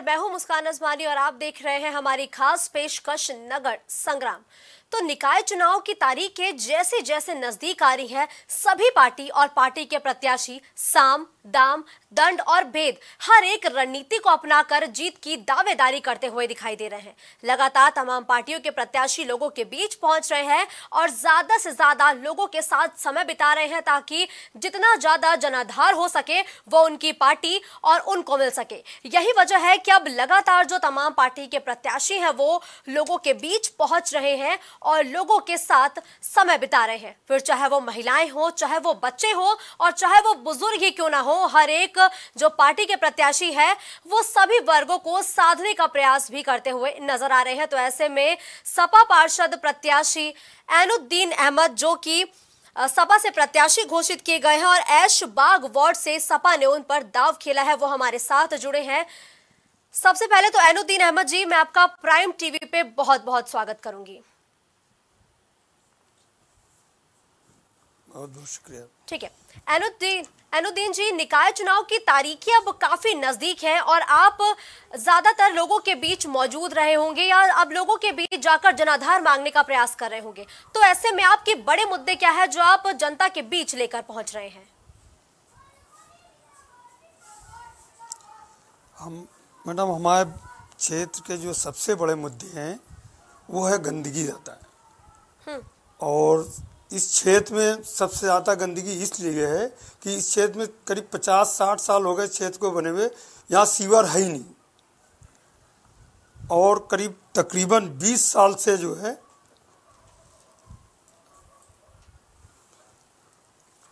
नमस्कार मैं हूं मुस्कान अजमानी और आप देख रहे हैं हमारी खास पेशकश नगर संग्राम तो निकाय चुनाव की तारीखें जैसे जैसे नजदीक आ रही है सभी पार्टी और पार्टी के प्रत्याशी साम दाम दंड और भेद हर एक रणनीति को अपनाकर जीत की दावेदारी करते हुए दिखाई दे रहे हैं लगातार तमाम पार्टियों के प्रत्याशी लोगों के बीच पहुंच रहे हैं और ज्यादा से ज्यादा लोगों के साथ समय बिता रहे हैं ताकि जितना ज्यादा जनाधार हो सके वो उनकी पार्टी और उनको मिल सके यही वजह है कि अब लगातार जो तमाम पार्टी के प्रत्याशी हैं वो लोगों के बीच पहुंच रहे हैं और लोगों के साथ समय बिता रहे हैं फिर चाहे वो महिलाएं हो चाहे वो बच्चे हो और चाहे वो बुजुर्ग ही क्यों ना हो हो हर एक जो पार्टी के प्रत्याशी है वो सभी वर्गों को साधने का प्रयास भी करते हुए नजर आ रहे हैं तो ऐसे में सपा पार्षद प्रत्याशी एनुद्दीन अहमद जो कि सपा से प्रत्याशी घोषित किए गए हैं और ऐश बाग वार्ड से सपा ने उन पर दाव खेला है वो हमारे साथ जुड़े हैं सबसे पहले तो एनुद्दीन अहमद जी मैं आपका प्राइम टीवी पे बहुत बहुत स्वागत करूंगी बहुत बहुत शुक्रिया ठीक है एनुद्दीन अनुदीन जी निकाय चुनाव की तारीखें अब काफी नजदीक हैं और आप ज्यादातर लोगों के बीच मौजूद रहे होंगे या अब लोगों के बीच जाकर जनाधार मांगने का प्रयास कर रहे होंगे तो ऐसे में आपके बड़े मुद्दे क्या है जो आप जनता के बीच लेकर पहुंच रहे हैं हम मैडम हमारे क्षेत्र के जो सबसे बड़े मुद्दे हैं वो है गंदगी रहता है हम्म। और इस क्षेत्र में सबसे ज़्यादा गंदगी इसलिए है कि इस क्षेत्र में करीब पचास साठ साल हो गए क्षेत्र को बने हुए यहाँ सीवर है ही नहीं और करीब तकरीबन बीस साल से जो है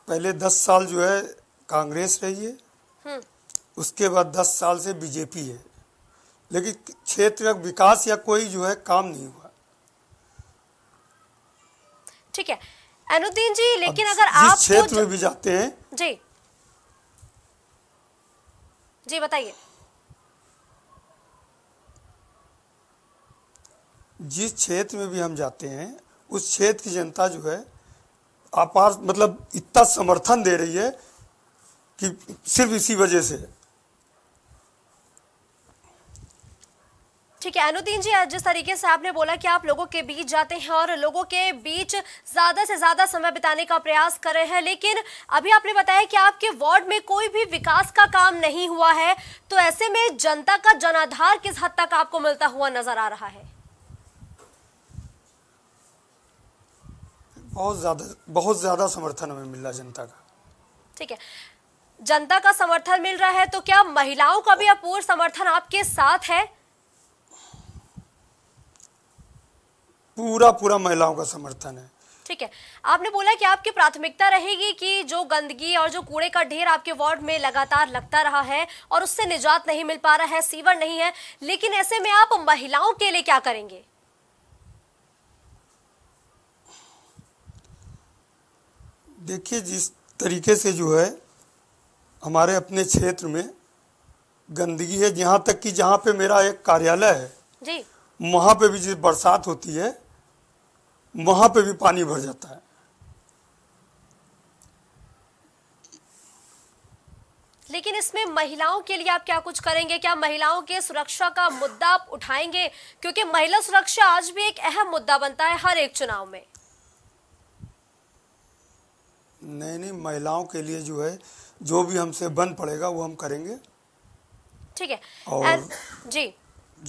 पहले दस साल जो है कांग्रेस रही है हम्म। उसके बाद दस साल से बीजेपी है लेकिन क्षेत्र का विकास या कोई जो है काम नहीं हुआ ठीक है अनुद्दीन जी लेकिन अगर आप क्षेत्र में भी जाते हैं जी जी बताइए जिस क्षेत्र में भी हम जाते हैं उस क्षेत्र की जनता जो है अपार मतलब इतना समर्थन दे रही है कि सिर्फ इसी वजह से ठीक है अनुदीन जी जिस तरीके से आपने बोला कि आप लोगों के बीच जाते हैं और लोगों के बीच ज़्यादा से ज़्यादा समय बिताने का प्रयास कर रहे हैं लेकिन अभी आपने बताया कि आपके वार्ड में कोई भी विकास का काम नहीं हुआ है तो ऐसे में जनता का जनाधार किस हद तक आपको मिलता हुआ नज़र आ रहा है बहुत ज़्यादा बहुत ज़्यादा समर्थन हमें मिल रहा जनता का ठीक है जनता का समर्थन मिल रहा है तो क्या महिलाओं का भी अपूर्ण समर्थन आपके साथ है पूरा पूरा महिलाओं का समर्थन है ठीक है आपने बोला कि आपकी प्राथमिकता रहेगी कि जो गंदगी और जो कूड़े का ढेर आपके वार्ड में लगातार लगता रहा है और उससे निजात नहीं मिल पा रहा है सीवर नहीं है लेकिन ऐसे में आप महिलाओं के लिए क्या करेंगे देखिए जिस तरीके से जो है हमारे अपने क्षेत्र में गंदगी है जहाँ तक कि जहाँ पे मेरा एक कार्यालय है जी वहाँ पे भी जिस बरसात होती है वहां पे भी पानी भर जाता है लेकिन इसमें महिलाओं के लिए आप क्या कुछ करेंगे क्या महिलाओं के सुरक्षा का मुद्दा आप उठाएंगे क्योंकि महिला सुरक्षा आज भी एक अहम मुद्दा बनता है हर एक चुनाव में नहीं नहीं महिलाओं के लिए जो है जो भी हमसे बन पड़ेगा वो हम करेंगे ठीक है और जी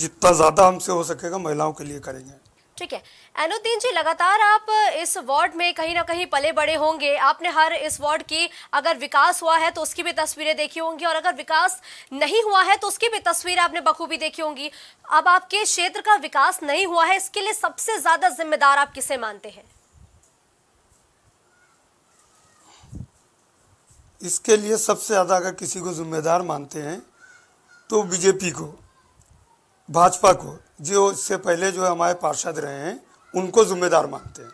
जितना ज्यादा हमसे हो सकेगा महिलाओं के लिए करेंगे ठीक है एनुद्दीन जी लगातार आप इस वार्ड में कहीं ना कहीं पले बड़े होंगे आपने हर इस वार्ड की अगर विकास हुआ है तो उसकी भी तस्वीरें देखी होंगी और अगर विकास नहीं हुआ है तो उसकी भी तस्वीरें आपने बखूबी देखी होंगी अब आपके क्षेत्र का विकास नहीं हुआ है इसके लिए सबसे ज्यादा जिम्मेदार आप किसे मानते हैं इसके लिए सबसे ज़्यादा अगर किसी को जिम्मेदार मानते हैं तो बीजेपी को भाजपा को जो इससे पहले जो हमारे पार्षद रहे हैं उनको जिम्मेदार मानते हैं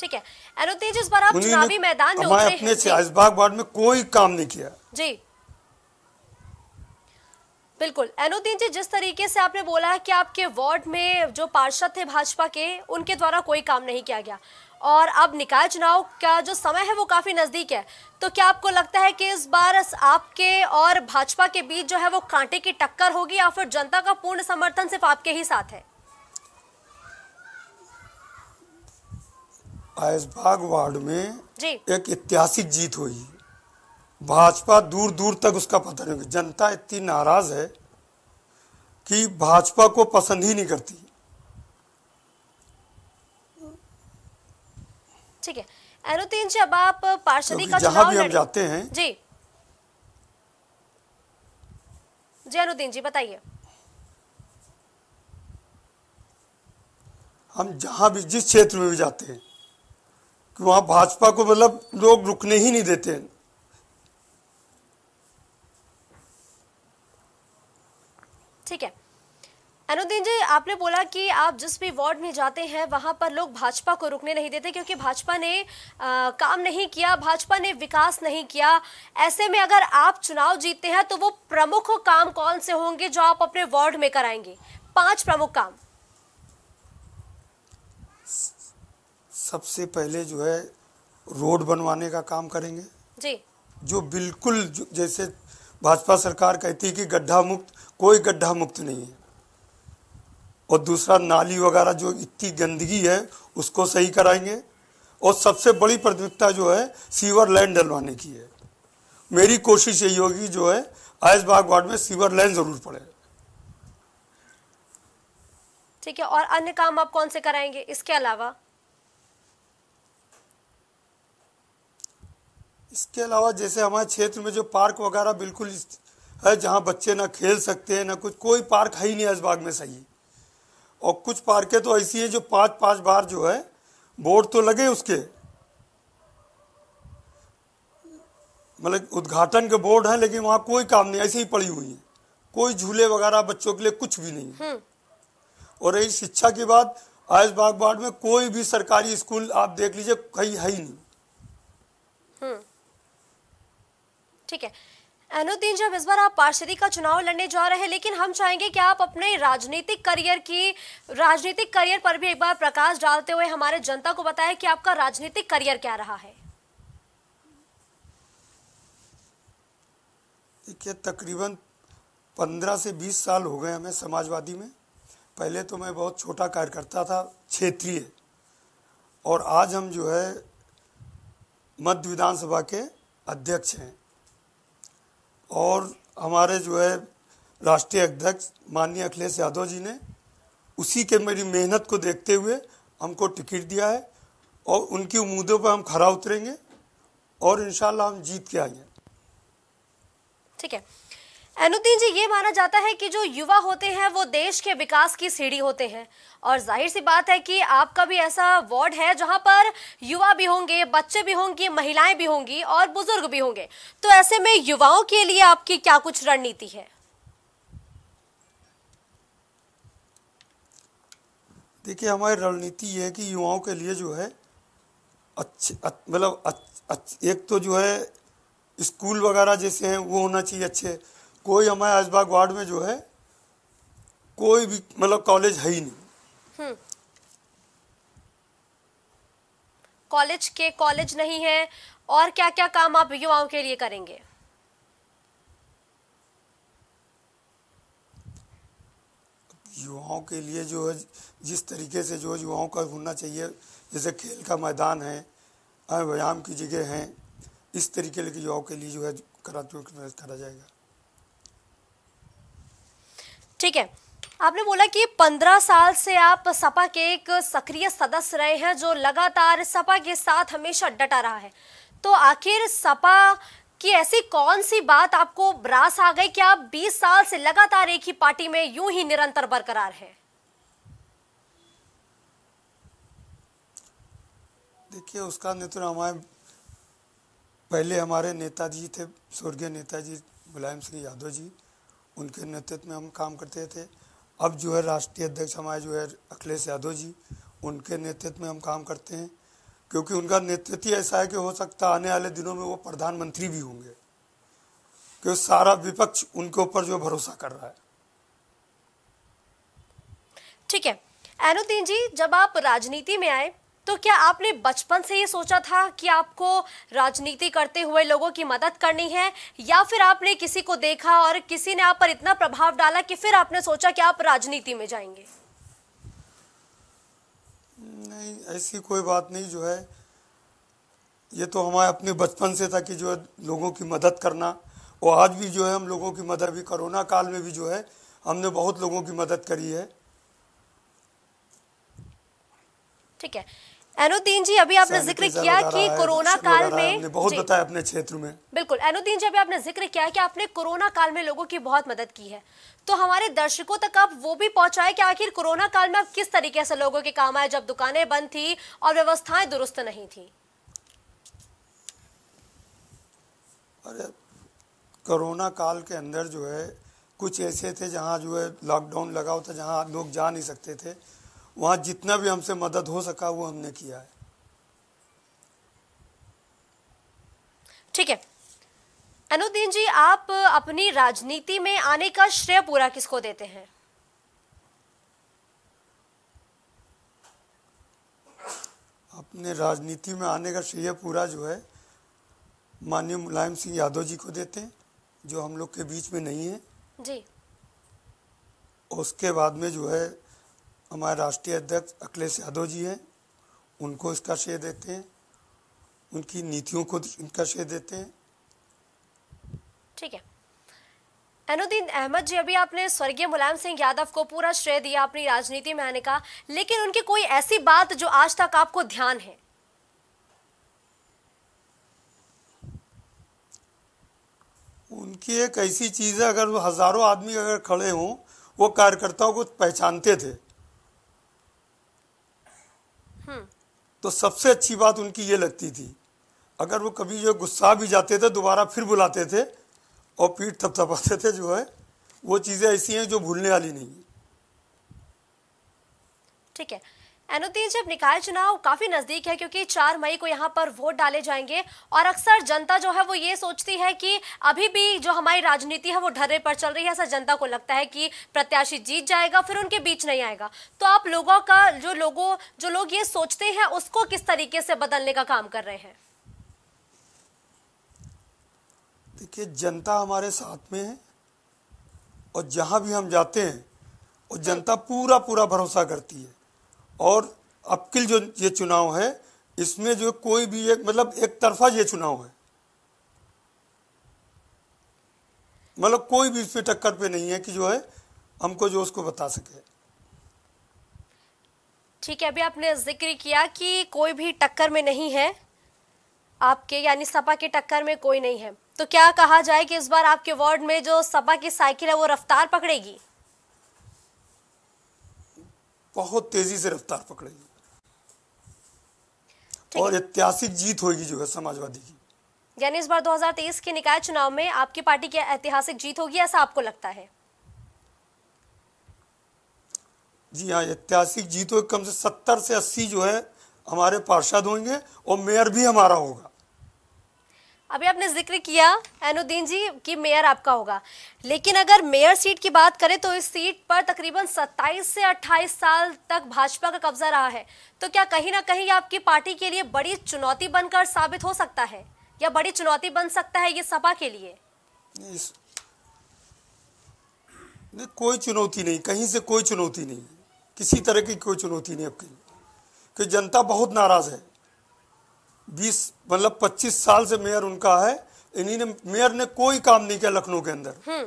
ठीक है अनुतेज इस बार आप चुनावी मैदान में उतरे अपने बाग वार्ड में कोई काम नहीं किया जी बिल्कुल एनुद्दीन जी जिस तरीके से आपने बोला है कि आपके वार्ड में जो पार्षद थे भाजपा के उनके द्वारा कोई काम नहीं किया गया और अब निकाय चुनाव का जो समय है वो काफ़ी नज़दीक है तो क्या आपको लगता है कि इस बार आपके और भाजपा के बीच जो है वो कांटे की टक्कर होगी या फिर जनता का पूर्ण समर्थन सिर्फ आपके ही साथ है आयसबाग वार्ड में जी। एक ऐतिहासिक जीत हुई भाजपा दूर दूर तक उसका पता नहीं जनता इतनी नाराज है कि भाजपा को पसंद ही नहीं करती ठीक है एनुतीन जी अब आप पार्षदी का चुनाव भी हम जाते हैं जी जी अनुद्दीन जी बताइए हम जहां भी जिस क्षेत्र में भी जाते हैं कि वहां भाजपा को मतलब लोग रुकने ही नहीं देते हैं ठीक है अनुद्दीन जी आपने बोला कि आप जिस भी वार्ड में जाते हैं वहां पर लोग भाजपा को रुकने नहीं देते क्योंकि भाजपा ने आ, काम नहीं किया भाजपा ने विकास नहीं किया ऐसे में अगर आप चुनाव जीतते हैं तो वो प्रमुख काम कौन से होंगे जो आप अपने वार्ड में कराएंगे पांच प्रमुख काम सबसे पहले जो है रोड बनवाने का काम करेंगे जी जो बिल्कुल जो, जैसे भाजपा सरकार कहती है कि गड्ढा मुक्त कोई गड्ढा मुक्त नहीं है और दूसरा नाली वगैरह जो इतनी गंदगी है उसको सही कराएंगे और सबसे बड़ी प्राथमिकता जो है सीवर लाइन डलवाने की है मेरी कोशिश यही होगी जो है बाग वार्ड में सीवर लाइन जरूर पड़े ठीक है और अन्य काम आप कौन से कराएंगे इसके अलावा इसके अलावा जैसे हमारे क्षेत्र में जो पार्क वगैरह बिल्कुल है जहाँ बच्चे ना खेल सकते हैं ना कुछ कोई पार्क है ही नहीं बाग में सही और कुछ पार्कें तो ऐसी हैं जो पांच पांच बार जो है बोर्ड तो लगे उसके मतलब उद्घाटन के बोर्ड है लेकिन वहां कोई काम नहीं ऐसे ही पड़ी हुई है कोई झूले वगैरह बच्चों के लिए कुछ भी नहीं है हम्म। और यही शिक्षा की बात आयुष बागवाड़ में कोई भी सरकारी स्कूल आप देख लीजिए कहीं है ही नहीं हम्म। ठीक है अनुद्दीन जब इस बार आप पार्षदी का चुनाव लड़ने जा रहे हैं लेकिन हम चाहेंगे कि आप अपने राजनीतिक करियर की राजनीतिक करियर पर भी एक बार प्रकाश डालते हुए हमारे जनता को बताएं कि आपका राजनीतिक करियर क्या रहा है देखिए तकरीबन पंद्रह से बीस साल हो गए हमें समाजवादी में पहले तो मैं बहुत छोटा कार्यकर्ता था क्षेत्रीय और आज हम जो है मध्य विधानसभा के अध्यक्ष हैं और हमारे जो है राष्ट्रीय अध्यक्ष माननीय अखिलेश यादव जी ने उसी के मेरी मेहनत को देखते हुए हमको टिकट दिया है और उनकी उम्मीदों पर हम खरा उतरेंगे और इन हम जीत के आएंगे ठीक है अनुद्दीन जी ये माना जाता है कि जो युवा होते हैं वो देश के विकास की सीढ़ी होते हैं और जाहिर सी बात है कि आपका भी ऐसा वार्ड है जहां पर युवा भी होंगे बच्चे भी होंगे महिलाएं भी होंगी और बुजुर्ग भी होंगे तो ऐसे में युवाओं के लिए आपकी क्या कुछ रणनीति है देखिए हमारी रणनीति ये है कि युवाओं के लिए जो है अच्छे मतलब एक तो जो है स्कूल वगैरह जैसे हैं वो होना चाहिए अच्छे कोई हमारे आजबाग वार्ड में जो है कोई भी मतलब कॉलेज है ही नहीं कॉलेज हम्म। के कॉलेज नहीं है और क्या क्या काम आप युवाओं के लिए करेंगे युवाओं के लिए जो है जिस तरीके से जो युवाओं का होना चाहिए जैसे खेल का मैदान है व्यायाम की जगह है इस तरीके के युवाओं के लिए जो है करा करा जाएगा ठीक है आपने बोला कि पंद्रह साल से आप सपा के एक सक्रिय सदस्य रहे हैं जो लगातार सपा के साथ हमेशा डटा रहा है तो आखिर सपा की ऐसी कौन सी बात आपको ब्रास आ गई कि आप बीस साल से लगातार एक ही पार्टी में यूं ही निरंतर बरकरार है देखिए उसका नेतृत्व हमारे पहले हमारे नेताजी थे स्वर्गीय नेताजी मुलायम सिंह यादव जी उनके नेतृत्व में हम काम करते थे अब जो है राष्ट्रीय अध्यक्ष हमारे जो है अखिलेश यादव जी उनके नेतृत्व में हम काम करते हैं क्योंकि उनका नेतृत्व ऐसा है कि हो सकता आने वाले दिनों में वो प्रधानमंत्री भी होंगे क्योंकि सारा विपक्ष उनके ऊपर जो भरोसा कर रहा है ठीक है एनुद्दीन जी जब आप राजनीति में आए तो क्या आपने बचपन से ये सोचा था कि आपको राजनीति करते हुए लोगों की मदद करनी है या फिर आपने किसी को देखा और किसी ने आप पर इतना प्रभाव डाला कि फिर आपने सोचा कि आप राजनीति में जाएंगे नहीं ऐसी कोई बात नहीं जो है ये तो हमारे अपने बचपन से था कि जो है लोगों की मदद करना और आज भी जो है हम लोगों की मदद भी कोरोना काल में भी जो है हमने बहुत लोगों की मदद करी है ठीक है अनुद्दीन जी अभी आपने जिक्र किया कि कोरोना काल में बहुत बताया अपने क्षेत्र में बिल्कुल अनुद्दीन जी अभी आपने जिक्र किया कि आपने कोरोना काल में लोगों की बहुत मदद की है तो हमारे दर्शकों तक आप वो भी पहुंचाए कि आखिर कोरोना काल में आप किस तरीके से लोगों के काम आए जब दुकानें बंद थी और व्यवस्थाएं दुरुस्त नहीं थी अरे कोरोना काल के अंदर जो है कुछ ऐसे थे जहाँ जो है लॉकडाउन लगा हुआ था जहाँ लोग जा नहीं सकते थे वहां जितना भी हमसे मदद हो सका वो हमने किया है ठीक है अनुद्दीन जी आप अपनी राजनीति में आने का श्रेय पूरा किसको देते हैं अपने राजनीति में आने का श्रेय पूरा जो है माननीय मुलायम सिंह यादव जी को देते हैं जो हम लोग के बीच में नहीं है जी उसके बाद में जो है हमारे राष्ट्रीय अध्यक्ष अखिलेश यादव जी हैं उनको इसका श्रेय देते हैं उनकी नीतियों को इनका श्रेय देते हैं ठीक है अनुद्दीन अहमद जी अभी आपने स्वर्गीय मुलायम सिंह यादव को पूरा श्रेय दिया अपनी राजनीति में आने का लेकिन उनकी कोई ऐसी बात जो आज तक आपको ध्यान है उनकी एक ऐसी चीज़ है अगर वो हज़ारों आदमी अगर खड़े हों वो कार्यकर्ताओं को पहचानते थे तो सबसे अच्छी बात उनकी ये लगती थी अगर वो कभी जो गुस्सा भी जाते थे दोबारा फिर बुलाते थे और पीठ थपथपाते थे जो है वो चीज़ें ऐसी हैं जो भूलने वाली नहीं है ठीक है जब निकाय चुनाव काफी नजदीक है क्योंकि चार मई को यहाँ पर वोट डाले जाएंगे और अक्सर जनता जो है वो ये सोचती है कि अभी भी जो हमारी राजनीति है वो ढर्रे पर चल रही है ऐसा जनता को लगता है कि प्रत्याशी जीत जाएगा फिर उनके बीच नहीं आएगा तो आप लोगों का जो लोगों जो लोग ये सोचते हैं उसको किस तरीके से बदलने का काम कर रहे हैं देखिए जनता हमारे साथ में है और जहां भी हम जाते हैं और जनता पूरा पूरा भरोसा करती है और अपकिल जो ये चुनाव है इसमें जो कोई भी एक मतलब एक तरफा ये चुनाव है मतलब कोई भी इसमें टक्कर पे नहीं है कि जो है हमको जो उसको बता सके ठीक है अभी आपने जिक्र किया कि कोई भी टक्कर में नहीं है आपके यानी सपा के टक्कर में कोई नहीं है तो क्या कहा जाए कि इस बार आपके वार्ड में जो सपा की साइकिल है वो रफ्तार पकड़ेगी बहुत तेजी से रफ्तार पकड़ेगी और ऐतिहासिक जीत होगी जो है समाजवादी की यानी इस बार 2023 के निकाय चुनाव में आपकी पार्टी की ऐतिहासिक जीत होगी ऐसा आपको लगता है जी हाँ ऐतिहासिक जीत हो कम से सत्तर से अस्सी जो है हमारे पार्षद होंगे और मेयर भी हमारा होगा अभी आपने जिक्र किया एनुद्दीन जी कि मेयर आपका होगा लेकिन अगर मेयर सीट की बात करें तो इस सीट पर तकरीबन 27 से 28 साल तक भाजपा का कब्जा रहा है तो क्या कहीं ना कहीं आपकी पार्टी के लिए बड़ी चुनौती बनकर साबित हो सकता है या बड़ी चुनौती बन सकता है ये सपा के लिए इस... नहीं कोई चुनौती नहीं कहीं से कोई चुनौती नहीं किसी तरह की कोई चुनौती नहीं आपके लिए जनता बहुत नाराज़ है बीस मतलब पच्चीस साल से मेयर उनका है इन्हीं ने मेयर ने कोई काम नहीं किया लखनऊ के अंदर हम्म।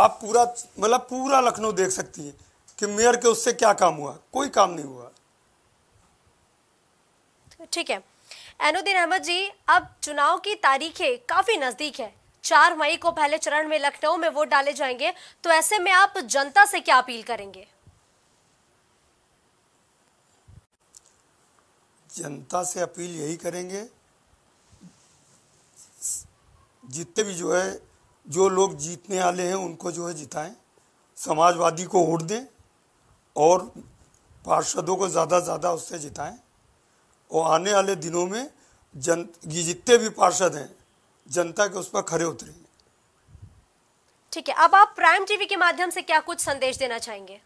आप पूरा मतलब पूरा लखनऊ देख सकती है कि मेयर के उससे क्या काम हुआ कोई काम नहीं हुआ ठीक है एनुद्दीन अहमद जी अब चुनाव की तारीखें काफी नजदीक है चार मई को पहले चरण में लखनऊ में वोट डाले जाएंगे तो ऐसे में आप जनता से क्या अपील करेंगे जनता से अपील यही करेंगे जितने भी जो है जो लोग जीतने वाले हैं उनको जो है जिताएं समाजवादी को वोट दें और पार्षदों को ज़्यादा से ज़्यादा उससे जिताएं और आने वाले दिनों में जन जितने भी पार्षद हैं जनता के उस पर खड़े उतरेंगे ठीक है अब आप प्राइम टीवी के माध्यम से क्या कुछ संदेश देना चाहेंगे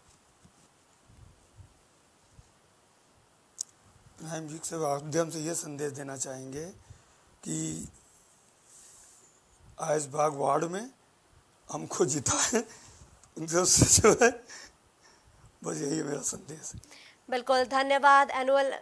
म्यूजिक से माध्यम से ये संदेश देना चाहेंगे कि आयस बाग वार्ड में हमको जीता है उनसे जो है बस यही मेरा संदेश है बिल्कुल धन्यवाद एनुअल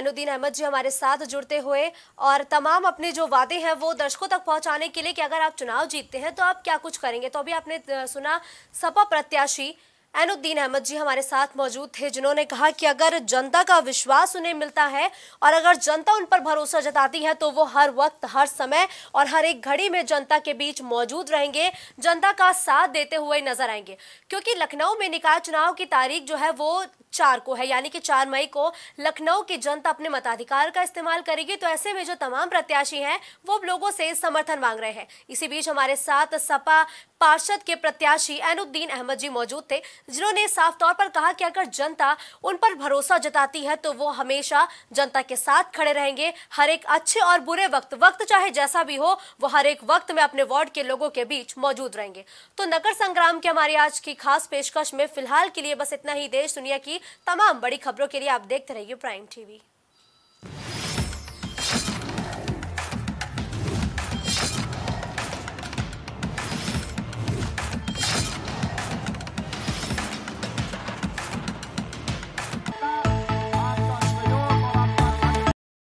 अनुद्दीन अहमद जी हमारे साथ जुड़ते हुए और तमाम अपने जो वादे हैं वो दर्शकों तक पहुंचाने के लिए कि अगर आप चुनाव जीतते हैं तो आप क्या कुछ करेंगे तो अभी आपने सुना सपा प्रत्याशी एनुद्दीन अहमद जी हमारे साथ मौजूद थे जिन्होंने कहा कि अगर जनता का विश्वास उन्हें मिलता है और अगर जनता उन पर भरोसा जताती है तो वो हर वक्त हर समय और हर एक घड़ी में जनता के बीच मौजूद रहेंगे जनता का साथ देते हुए नजर आएंगे क्योंकि लखनऊ में निकाय चुनाव की तारीख जो है वो चार को है यानी कि चार मई को लखनऊ की जनता अपने मताधिकार का इस्तेमाल करेगी तो ऐसे में जो तमाम प्रत्याशी हैं वो लोगों से समर्थन मांग रहे हैं इसी बीच हमारे साथ सपा पार्षद के प्रत्याशी एनुद्दीन अहमद जी मौजूद थे जिन्होंने साफ तौर पर कहा कि अगर जनता उन पर भरोसा जताती है तो वो हमेशा जनता के साथ खड़े रहेंगे हर एक अच्छे और बुरे वक्त वक्त चाहे जैसा भी हो वो हर एक वक्त में अपने वार्ड के लोगों के बीच मौजूद रहेंगे तो नगर संग्राम के हमारी आज की खास पेशकश में फिलहाल के लिए बस इतना ही देश दुनिया की तमाम बड़ी खबरों के लिए आप देखते रहिए प्राइम टीवी